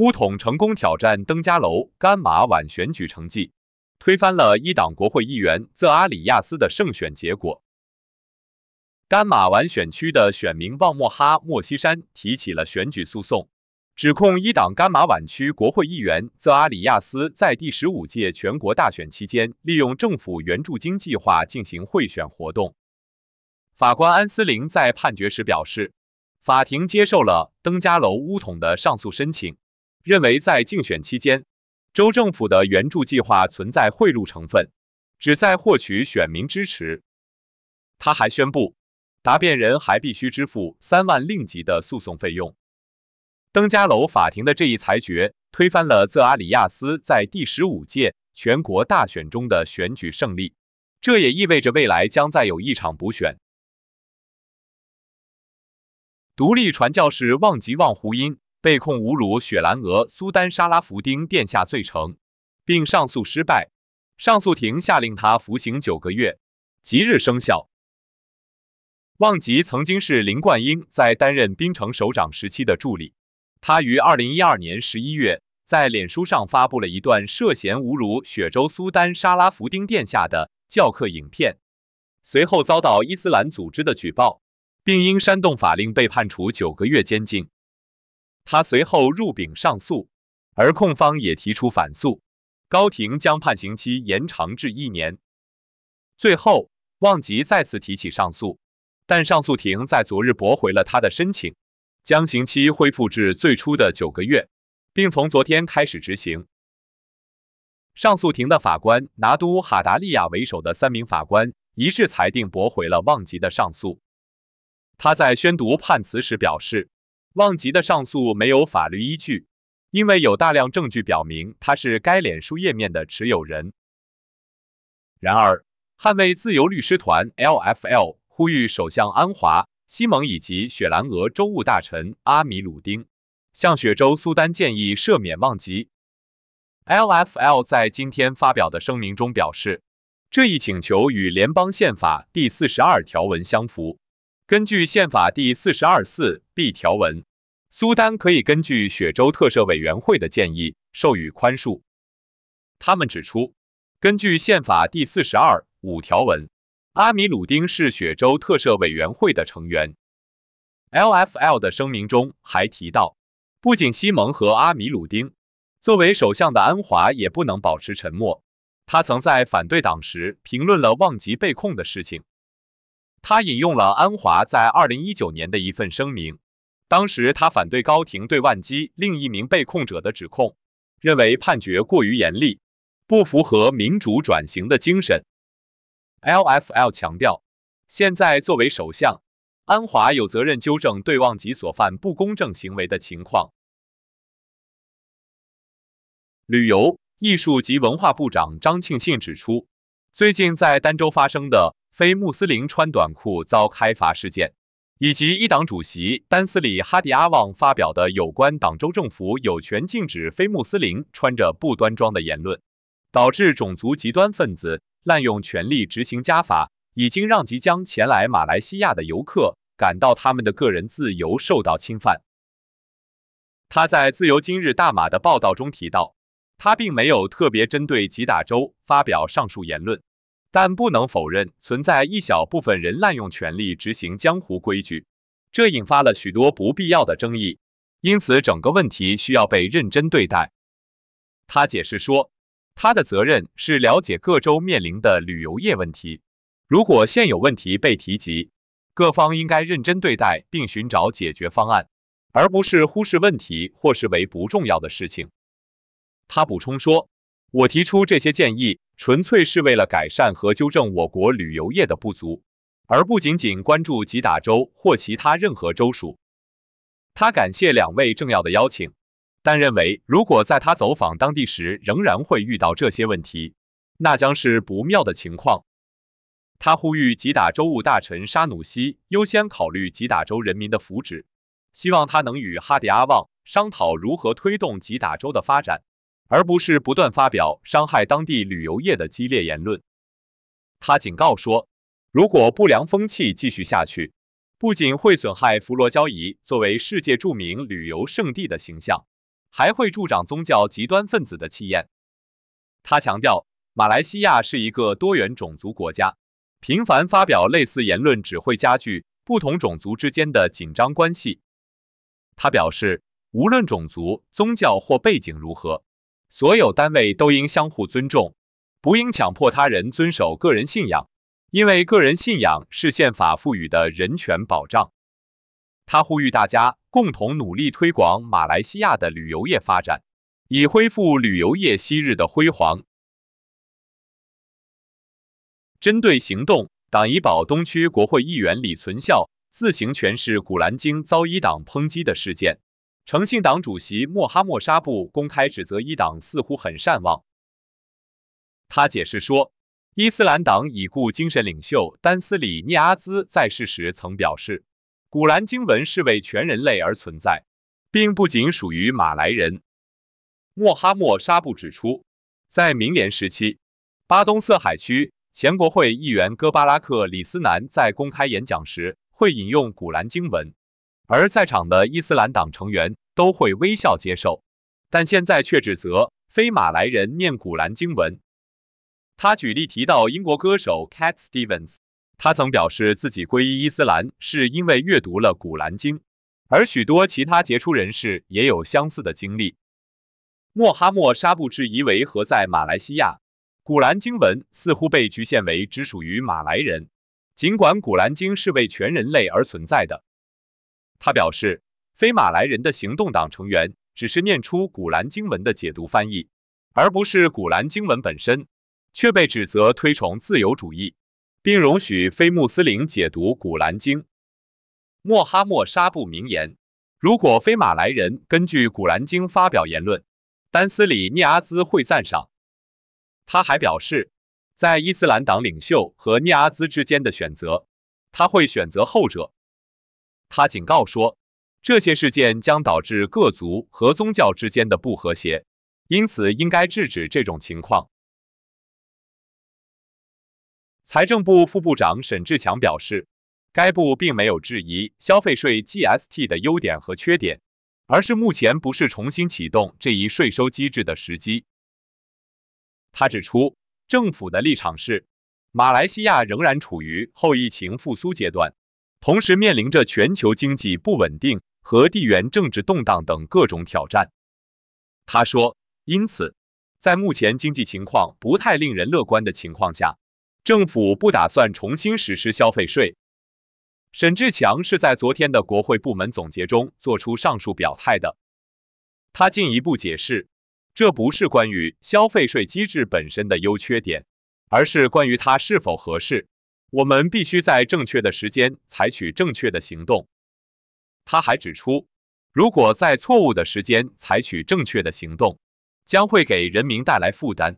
巫统成功挑战登嘉楼甘马晚选举成绩，推翻了一党国会议员泽阿里亚斯的胜选结果。甘马晚选区的选民旺莫哈莫西山提起了选举诉讼，指控一党甘马晚区国会议员泽阿里亚斯在第十五届全国大选期间利用政府援助金计划进行贿选活动。法官安思玲在判决时表示，法庭接受了登嘉楼巫统的上诉申请。认为，在竞选期间，州政府的援助计划存在贿赂成分，旨在获取选民支持。他还宣布，答辩人还必须支付三万令吉的诉讼费用。登加楼法庭的这一裁决推翻了泽阿里亚斯在第十五届全国大选中的选举胜利，这也意味着未来将再有一场补选。独立传教士旺吉旺胡因。被控侮辱雪兰莪苏丹沙拉福丁殿下罪成，并上诉失败。上诉庭下令他服刑九个月，即日生效。旺吉曾经是林冠英在担任槟城首长时期的助理。他于二零一二年十一月在脸书上发布了一段涉嫌侮辱雪州苏丹沙拉福丁殿下的教课影片，随后遭到伊斯兰组织的举报，并因煽动法令被判处九个月监禁。他随后入禀上诉，而控方也提出反诉。高庭将判刑期延长至一年。最后，旺吉再次提起上诉，但上诉庭在昨日驳回了他的申请，将刑期恢复至最初的九个月，并从昨天开始执行。上诉庭的法官拿督哈达利亚为首的三名法官一致裁定驳回了旺吉的上诉。他在宣读判词时表示。旺吉的上诉没有法律依据，因为有大量证据表明他是该脸书页面的持有人。然而，捍卫自由律师团 （LFL） 呼吁首相安华、西蒙以及雪兰莪州务大臣阿米鲁丁向雪州苏丹建议赦免旺吉。LFL 在今天发表的声明中表示，这一请求与联邦宪法第四十二条文相符。根据宪法第四十二四 b 条文。苏丹可以根据雪州特赦委员会的建议授予宽恕。他们指出，根据宪法第四十二五条文，阿米鲁丁是雪州特赦委员会的成员。LFL 的声明中还提到，不仅西蒙和阿米鲁丁，作为首相的安华也不能保持沉默。他曾在反对党时评论了旺吉被控的事情。他引用了安华在二零一九年的一份声明。当时，他反对高庭对万基另一名被控者的指控，认为判决过于严厉，不符合民主转型的精神。LFL 强调，现在作为首相，安华有责任纠正对万基所犯不公正行为的情况。旅游、艺术及文化部长张庆信指出，最近在儋州发生的非穆斯林穿短裤遭开罚事件。以及一党主席丹斯里哈迪阿旺发表的有关党州政府有权禁止非穆斯林穿着不端庄的言论，导致种族极端分子滥用权力执行家法，已经让即将前来马来西亚的游客感到他们的个人自由受到侵犯。他在《自由今日大马》的报道中提到，他并没有特别针对吉打州发表上述言论。但不能否认存在一小部分人滥用权力执行江湖规矩，这引发了许多不必要的争议。因此，整个问题需要被认真对待。他解释说，他的责任是了解各州面临的旅游业问题。如果现有问题被提及，各方应该认真对待并寻找解决方案，而不是忽视问题或视为不重要的事情。他补充说。我提出这些建议，纯粹是为了改善和纠正我国旅游业的不足，而不仅仅关注吉打州或其他任何州属。他感谢两位政要的邀请，但认为如果在他走访当地时仍然会遇到这些问题，那将是不妙的情况。他呼吁吉打州务大臣沙努西优先考虑吉打州人民的福祉，希望他能与哈迪阿旺商讨如何推动吉打州的发展。而不是不断发表伤害当地旅游业的激烈言论，他警告说，如果不良风气继续下去，不仅会损害弗罗交仪作为世界著名旅游胜地的形象，还会助长宗教极端分子的气焰。他强调，马来西亚是一个多元种族国家，频繁发表类似言论只会加剧不同种族之间的紧张关系。他表示，无论种族、宗教或背景如何。所有单位都应相互尊重，不应强迫他人遵守个人信仰，因为个人信仰是宪法赋予的人权保障。他呼吁大家共同努力推广马来西亚的旅游业发展，以恢复旅游业昔日的辉煌。针对行动党怡保东区国会议员李存孝自行诠释《古兰经》遭一党抨击的事件。诚信党主席莫哈默沙布公开指责一党似乎很善忘。他解释说，伊斯兰党已故精神领袖丹斯里涅阿兹在世时曾表示，《古兰经文》是为全人类而存在，并不仅属于马来人。莫哈莫沙布指出，在明年时期，巴东色海区前国会议员戈巴拉克里斯南在公开演讲时会引用《古兰经文》。而在场的伊斯兰党成员都会微笑接受，但现在却指责非马来人念古兰经文。他举例提到英国歌手 Cat Stevens，他曾表示自己皈依伊斯兰是因为阅读了古兰经，而许多其他杰出人士也有相似的经历。莫哈莫沙布质疑为何在马来西亚，古兰经文似乎被局限为只属于马来人，尽管古兰经是为全人类而存在的。他表示，非马来人的行动党成员只是念出古兰经文的解读翻译，而不是古兰经文本身，却被指责推崇自由主义，并容许非穆斯林解读古兰经。莫哈默沙布名言：如果非马来人根据古兰经发表言论，丹斯里涅阿兹会赞赏。他还表示，在伊斯兰党领袖和涅阿兹之间的选择，他会选择后者。他警告说，这些事件将导致各族和宗教之间的不和谐，因此应该制止这种情况。财政部副部长沈志强表示，该部并没有质疑消费税 GST 的优点和缺点，而是目前不是重新启动这一税收机制的时机。他指出，政府的立场是，马来西亚仍然处于后疫情复苏阶段。同时面临着全球经济不稳定和地缘政治动荡等各种挑战，他说。因此，在目前经济情况不太令人乐观的情况下，政府不打算重新实施消费税。沈志强是在昨天的国会部门总结中做出上述表态的。他进一步解释，这不是关于消费税机制本身的优缺点，而是关于它是否合适。我们必须在正确的时间采取正确的行动。他还指出，如果在错误的时间采取正确的行动，将会给人民带来负担。